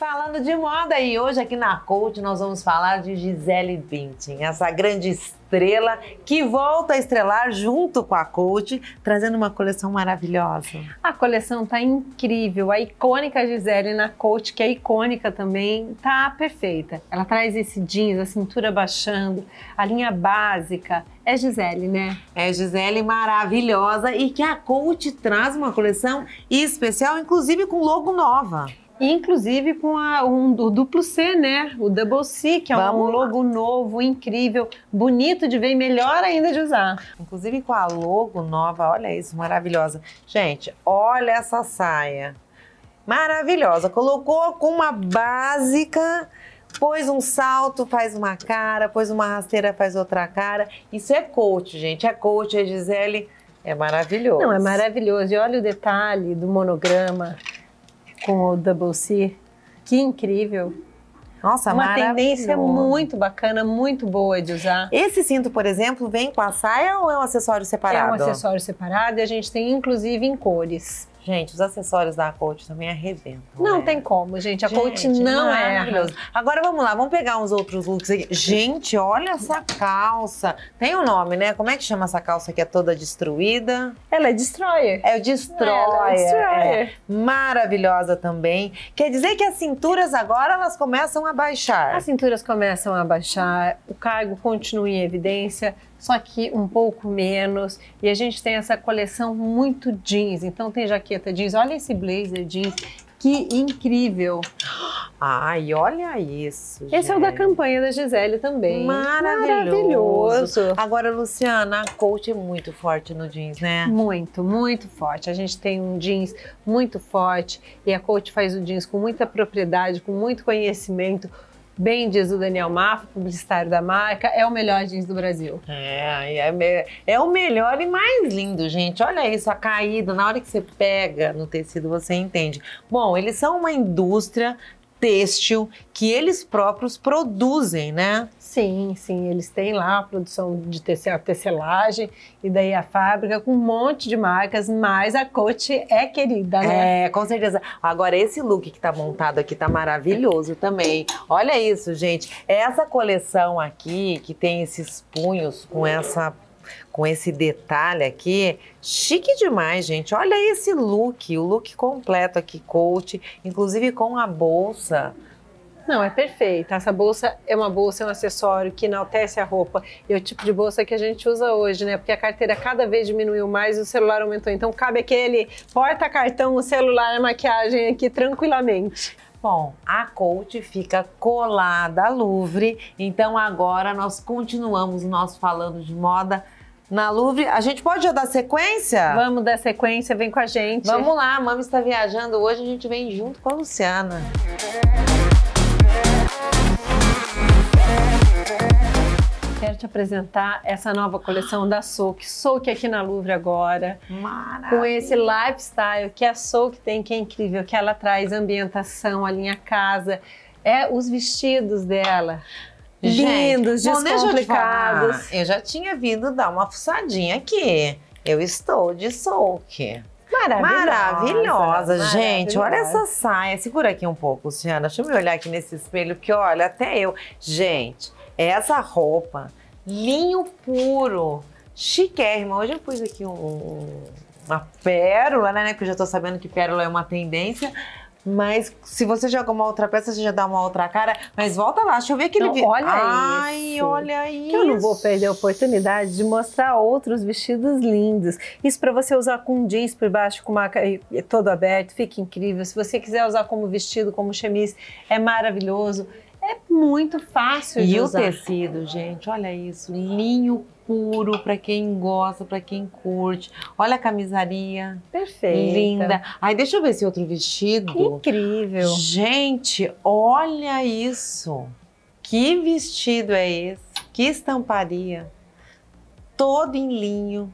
Falando de moda e hoje aqui na Coach nós vamos falar de Gisele Bündchen, essa grande estrela que volta a estrelar junto com a Coach, trazendo uma coleção maravilhosa. A coleção tá incrível, a icônica Gisele na Coach, que é icônica também, tá perfeita. Ela traz esse jeans, a cintura baixando, a linha básica, é Gisele, né? É Gisele maravilhosa e que a Coach traz uma coleção especial, inclusive com logo nova inclusive com a, um, o duplo C, né? O Double C, que é Vamos um logo lá. novo, incrível, bonito de ver e melhor ainda de usar. Inclusive com a logo nova, olha isso, maravilhosa. Gente, olha essa saia. Maravilhosa. Colocou com uma básica pôs um salto, faz uma cara, pôs uma rasteira, faz outra cara. Isso é coach, gente. É coach, é Gisele. É maravilhoso. Não, é maravilhoso. E olha o detalhe do monograma com o Double C. Que incrível! Nossa, Uma tendência muito bacana, muito boa de usar. Esse cinto, por exemplo, vem com a saia ou é um acessório separado? É um acessório separado e a gente tem inclusive em cores. Gente, os acessórios da Coach também arrebentam. Não né? tem como, gente. A gente, Coach não, não é. maravilhosa. Agora vamos lá, vamos pegar uns outros looks aqui. Gente, olha essa calça. Tem um nome, né? Como é que chama essa calça que é toda destruída? Ela é Destroyer. É o Destroyer. Ela é, destroyer. É. Maravilhosa também. Quer dizer que as cinturas agora elas começam a baixar. As cinturas começam a baixar, o cargo continua em evidência só que um pouco menos. E a gente tem essa coleção muito jeans. Então tem jaqueta jeans. Olha esse blazer jeans. Que incrível! Ai, olha isso. Esse é o da campanha da Gisele também. Maravilhoso. Maravilhoso. Agora, Luciana, a coach é muito forte no jeans, né? Muito, muito forte. A gente tem um jeans muito forte e a coach faz o jeans com muita propriedade, com muito conhecimento Bem diz o Daniel Mafra, publicitário da marca, é o melhor jeans do Brasil. É, é, é, é, o melhor e mais lindo, gente. Olha isso, a caída, na hora que você pega no tecido, você entende. Bom, eles são uma indústria têxtil que eles próprios produzem, né? Sim, sim, eles têm lá a produção de tecelagem e daí a fábrica com um monte de marcas, mas a Coach é querida, né? É, com certeza. Agora esse look que tá montado aqui tá maravilhoso também. Olha isso, gente. Essa coleção aqui que tem esses punhos com essa com esse detalhe aqui. Chique demais, gente. Olha esse look, o look completo aqui, coach, inclusive com a bolsa. Não, é perfeita. Essa bolsa é uma bolsa, é um acessório que enaltece a roupa. E é o tipo de bolsa que a gente usa hoje, né? Porque a carteira cada vez diminuiu mais e o celular aumentou. Então cabe aquele porta-cartão, o celular, a maquiagem aqui tranquilamente. Bom, a coach fica colada à Louvre, então agora nós continuamos nós falando de moda na Louvre. A gente pode já dar sequência? Vamos dar sequência, vem com a gente. Vamos lá, a Mami está viajando hoje, a gente vem junto com a Luciana. Música quero te apresentar essa nova coleção da Souk. Souk aqui na Louvre agora. Maravilha. Com esse lifestyle que a Souk tem, que é incrível, que ela traz ambientação, a linha casa, é os vestidos dela. Lindos, Gente, descomplicados. Bom, eu, eu, já tinha vindo dar uma fuçadinha aqui. Eu estou de Souk. Maravilhosa, maravilhosa, gente. Maravilhosa. Olha essa saia. Segura aqui um pouco, Luciana. Deixa eu me olhar aqui nesse espelho, que olha, até eu. Gente, essa roupa Linho puro. Chiquérrimo. Hoje eu pus aqui um, uma pérola, né? Porque né, eu já tô sabendo que pérola é uma tendência. Mas se você joga uma outra peça, você já dá uma outra cara. Mas volta lá, deixa eu ver aquele ele vídeo. Olha Ai, isso. olha isso. Eu não vou perder a oportunidade de mostrar outros vestidos lindos. Isso para você usar com jeans por baixo, com uma todo aberto, fica incrível. Se você quiser usar como vestido, como chemise, é maravilhoso muito fácil e de usar. E o tecido, gente, olha isso, linho puro para quem gosta, para quem curte. Olha a camisaria. Perfeita. Linda. Ai, deixa eu ver esse outro vestido. incrível. Gente, olha isso. Que vestido é esse? Que estamparia. Todo em linho,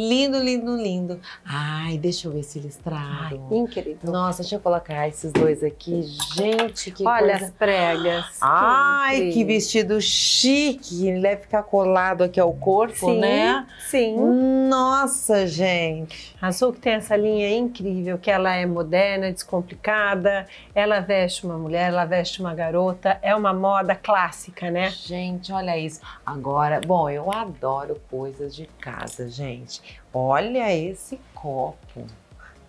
Lindo, lindo, lindo. Ai, deixa eu ver esse listrado. Ai, incrível. Nossa, deixa eu colocar esses dois aqui. Gente, que Olha coisa... as pregas. Ai, que, que vestido chique. Ele deve ficar colado aqui ao corpo, sim, né? Sim. Nossa, gente. A que tem essa linha incrível, que ela é moderna, descomplicada. Ela veste uma mulher, ela veste uma garota. É uma moda clássica, né? Gente, olha isso. Agora, bom, eu adoro coisas de casa, gente. Olha esse copo.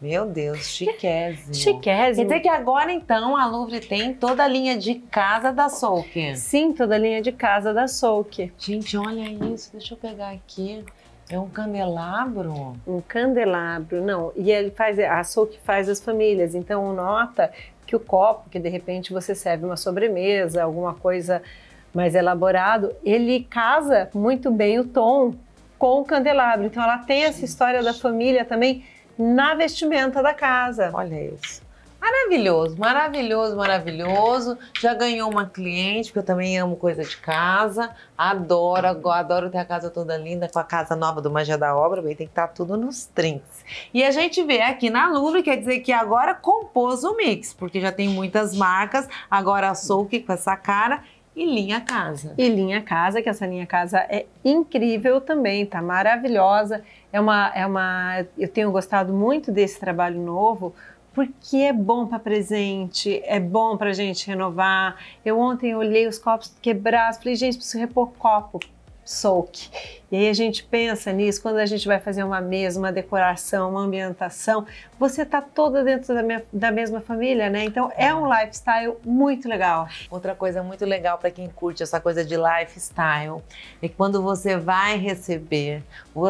Meu Deus, chiquésimo. chiquésimo. Quer dizer que agora, então, a Louvre tem toda a linha de casa da Souk. Sim, toda a linha de casa da Souk. Gente, olha isso. Deixa eu pegar aqui. É um candelabro? Um candelabro, não. E ele faz, a Souk faz as famílias. Então, nota que o copo, que de repente você serve uma sobremesa, alguma coisa mais elaborado, ele casa muito bem o tom com o candelabro. Então ela tem essa história da família também na vestimenta da casa. Olha isso. Maravilhoso, maravilhoso, maravilhoso. Já ganhou uma cliente, que eu também amo coisa de casa. Adoro, adoro ter a casa toda linda, com a casa nova do Magia da Obra, bem, tem que estar tá tudo nos trinques. E a gente vê aqui na Louvre, quer dizer que agora compôs o mix, porque já tem muitas marcas, agora a Souk com essa cara e linha casa. E linha casa, que essa linha casa é incrível também, tá maravilhosa. É uma, é uma, eu tenho gostado muito desse trabalho novo, porque é bom para presente, é bom para gente renovar. Eu ontem olhei os copos quebrados, falei, gente, preciso repor copo, soak. E aí a gente pensa nisso quando a gente vai fazer uma mesa, uma decoração, uma ambientação. Você está toda dentro da, minha, da, mesma família, né? Então é um lifestyle muito legal. Outra coisa muito legal para quem curte essa coisa de lifestyle é que quando você vai receber,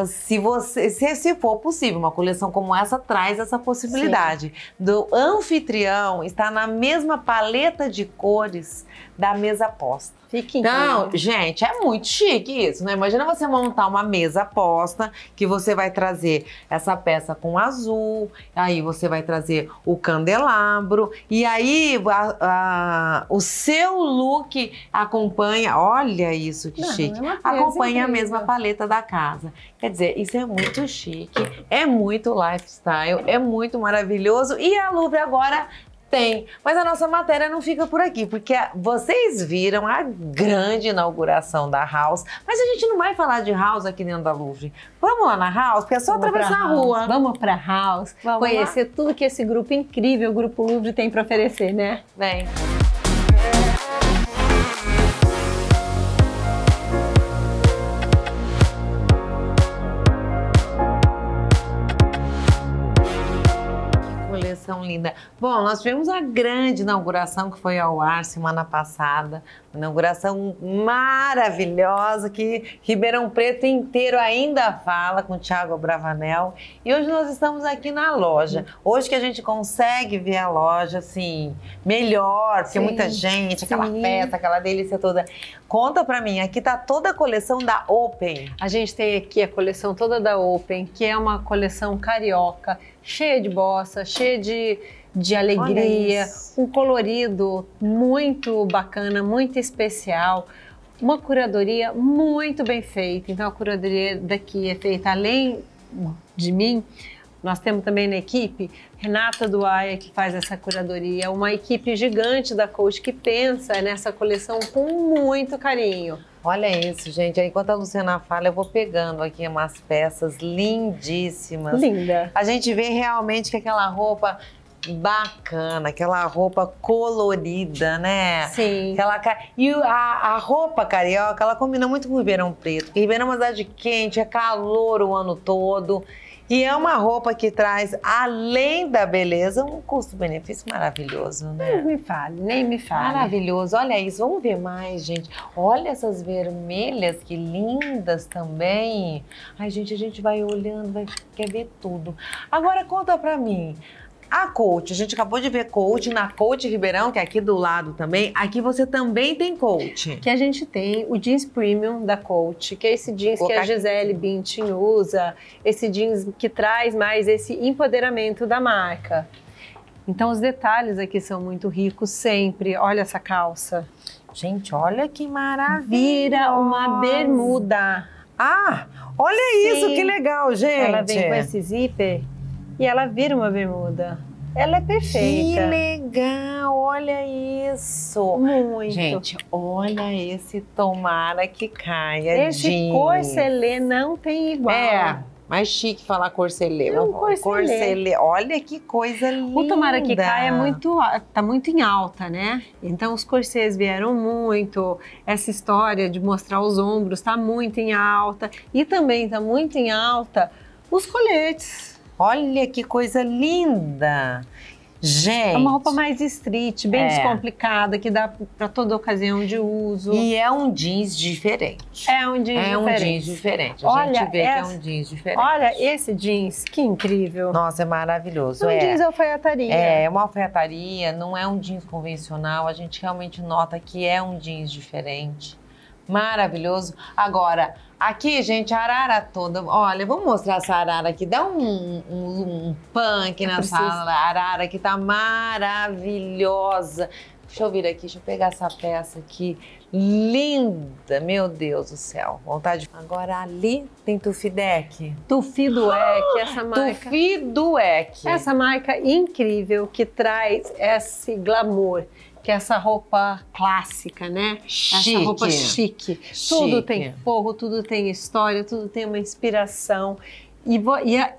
se você, se, se for possível, uma coleção como essa traz essa possibilidade Sim. do anfitrião estar na mesma paleta de cores da mesa posta. Fique incrível. Então, gente, é muito chique isso, né? Imagina você montar montar uma mesa posta que você vai trazer essa peça com azul, aí você vai trazer o candelabro e aí a, a, o seu look acompanha, olha isso que Não, é chique, é acompanha incrível. a mesma paleta da casa. Quer dizer, isso é muito chique, é muito lifestyle, é muito maravilhoso e a Louvre agora tem, mas a nossa matéria não fica por aqui, porque vocês viram a grande inauguração da House, mas a gente não vai falar de House aqui dentro da Louvre. Vamos lá na House, porque é só atravessar a rua. Vamos pra House, Vamos conhecer lá? tudo que esse grupo incrível, o Grupo Louvre, tem para oferecer, né? Vem. linda. Bom, nós tivemos a grande inauguração que foi ao ar semana passada. Uma inauguração maravilhosa que Ribeirão Preto inteiro ainda fala com Tiago Bravanel. E hoje nós estamos aqui na loja. Hoje que a gente consegue ver a loja assim, melhor, porque sim, muita gente, aquela sim. festa, aquela delícia toda. Conta pra mim, aqui tá toda a coleção da Open. A gente tem aqui a coleção toda da Open, que é uma coleção carioca cheia de bossa, cheia de, de alegria, um colorido muito bacana, muito especial. Uma curadoria muito bem feita. Então, a curadoria daqui é feita além de mim, nós temos também na equipe Renata Duaia, que faz essa curadoria, uma equipe gigante da Coach que pensa nessa coleção com muito carinho. Olha isso, gente. Enquanto a Luciana fala, eu vou pegando aqui umas peças lindíssimas. Linda. A gente vê realmente que aquela roupa bacana, aquela roupa colorida, né? Sim. Aquela, e a, a roupa carioca, ela combina muito com o Ribeirão Preto, porque Ribeirão é uma cidade quente, é calor o ano todo. E é uma roupa que traz, além da beleza, um custo-benefício maravilhoso, né? Nem me fale, nem me fale. Maravilhoso. Olha isso, vamos ver mais, gente. Olha essas vermelhas, que lindas também. Ai, gente, a gente vai olhando, vai quer ver tudo. Agora conta pra mim. A coach, a gente acabou de ver coach na Coach Ribeirão, que é aqui do lado também. Aqui você também tem coach. Que a gente tem o jeans premium da coach, que é esse jeans que a Gisele Bündchen usa, esse jeans que traz mais esse empoderamento da marca. Então os detalhes aqui são muito ricos sempre. Olha essa calça. Gente, olha que maravilha! Vira uma bermuda. Ah, olha Sim. isso, que legal, gente. Ela vem com esse zíper e ela vira uma bermuda. Ela é perfeita. Que legal, olha isso. Muito. Gente, olha esse tomara que caia. Esse jeans. corcelê não tem igual. É. Mais chique falar corcelê. Não, é corcelê. corcelê. Olha que coisa linda. O Tomara que Cai é muito, tá muito em alta, né? Então os corsês vieram muito. Essa história de mostrar os ombros tá muito em alta. E também tá muito em alta os coletes. Olha que coisa linda! Gente. É uma roupa mais street, bem é. descomplicada, que dá para toda ocasião de uso. E é um jeans diferente. É um jeans é diferente. É um jeans diferente. A olha gente vê essa... que é um jeans diferente. Olha esse jeans, que incrível. Nossa, é maravilhoso. Um é. jeans alfaiataria. É, é uma alfaiataria, não é um jeans convencional. A gente realmente nota que é um jeans diferente. Maravilhoso. Agora, Aqui, gente, a arara toda. Olha, vou mostrar essa arara aqui. Dá um, um, um punk sala, arara que tá maravilhosa. Deixa eu vir aqui, deixa eu pegar essa peça aqui. Linda, meu Deus do céu. Vontade. Agora ali tem Tufidec. Tufiduec, essa marca. Tufiduec. Essa marca incrível que traz esse glamour que é essa roupa clássica, né? Chique. Essa roupa chique. chique. Tudo tem forro, tudo tem história, tudo tem uma inspiração. E, e a,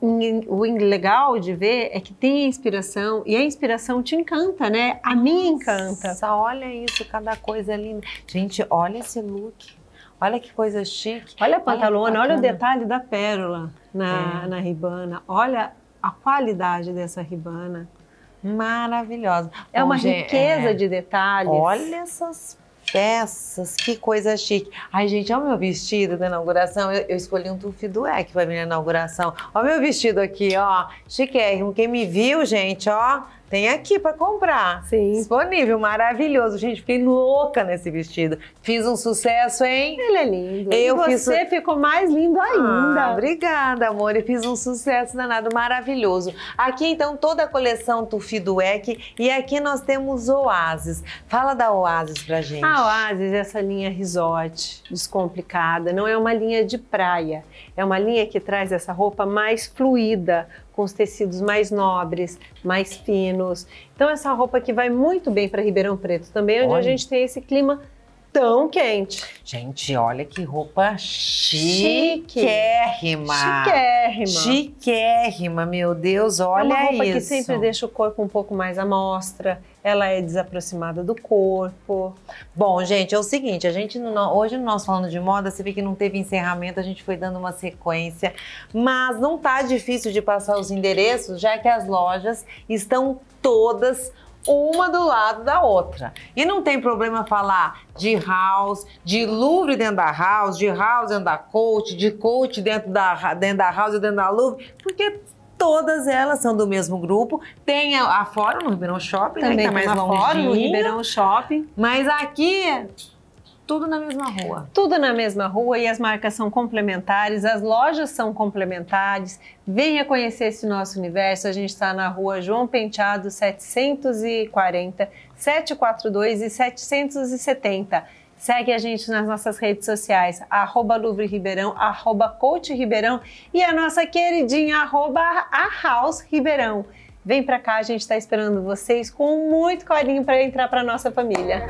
o legal de ver é que tem a inspiração e a inspiração te encanta, né? A minha encanta. Nossa, olha isso, cada coisa linda. Gente, olha esse look. Olha que coisa chique. Olha a pantalona, olha, olha o detalhe da pérola na, é. na ribana. Olha a qualidade dessa ribana maravilhosa. É uma Onde riqueza é... de detalhes. Olha essas peças, que coisa chique. Ai, gente, olha o meu vestido da inauguração. Eu, eu escolhi um tufi vai vir minha inauguração. Olha o meu vestido aqui, ó. Chiquérrimo. Quem me viu, gente, ó. Tem aqui para comprar. Sim. Disponível, maravilhoso. Gente, fiquei louca nesse vestido. Fiz um sucesso, hein? Ele é lindo. Eu e você ficou mais lindo ah, ainda. Ah, obrigada, amor. E fiz um sucesso danado, maravilhoso. Aqui, então, toda a coleção Tufi do E aqui nós temos Oasis. Fala da Oasis pra gente. A Oasis é essa linha resort, descomplicada. Não é uma linha de praia. É uma linha que traz essa roupa mais fluida, com os tecidos mais nobres, mais finos. Então essa roupa aqui vai muito bem para Ribeirão Preto também, onde Olha. a gente tem esse clima tão quente. Gente, olha que roupa chique. Chiquérrima. Chiquérrima. Chiquérrima, meu Deus, olha isso. É uma roupa isso. que sempre deixa o corpo um pouco mais à mostra, ela é desaproximada do corpo. Bom, gente, é o seguinte, a gente hoje no nosso Falando de Moda, você vê que não teve encerramento, a gente foi dando uma sequência, mas não tá difícil de passar os endereços, já que as lojas estão todas uma do lado da outra. E não tem problema falar de house, de Louvre dentro da house, de house dentro da coach, de coach dentro da, dentro da house e dentro da Louvre, porque todas elas são do mesmo grupo. Tem a, a Fórum no Ribeirão Shopping, né? também né, que tá mais longe. Fórum no Ribeirão Shopping. Mas aqui tudo na mesma rua. Tudo na mesma rua e as marcas são complementares, as lojas são complementares. Venha conhecer esse nosso universo. A gente está na rua João Penteado 740, 742 e 770. Segue a gente nas nossas redes sociais, arroba Louvre Ribeirão, arroba Coach Ribeirão e a nossa queridinha, arroba a House Ribeirão. Vem para cá, a gente está esperando vocês com muito carinho para entrar para nossa família.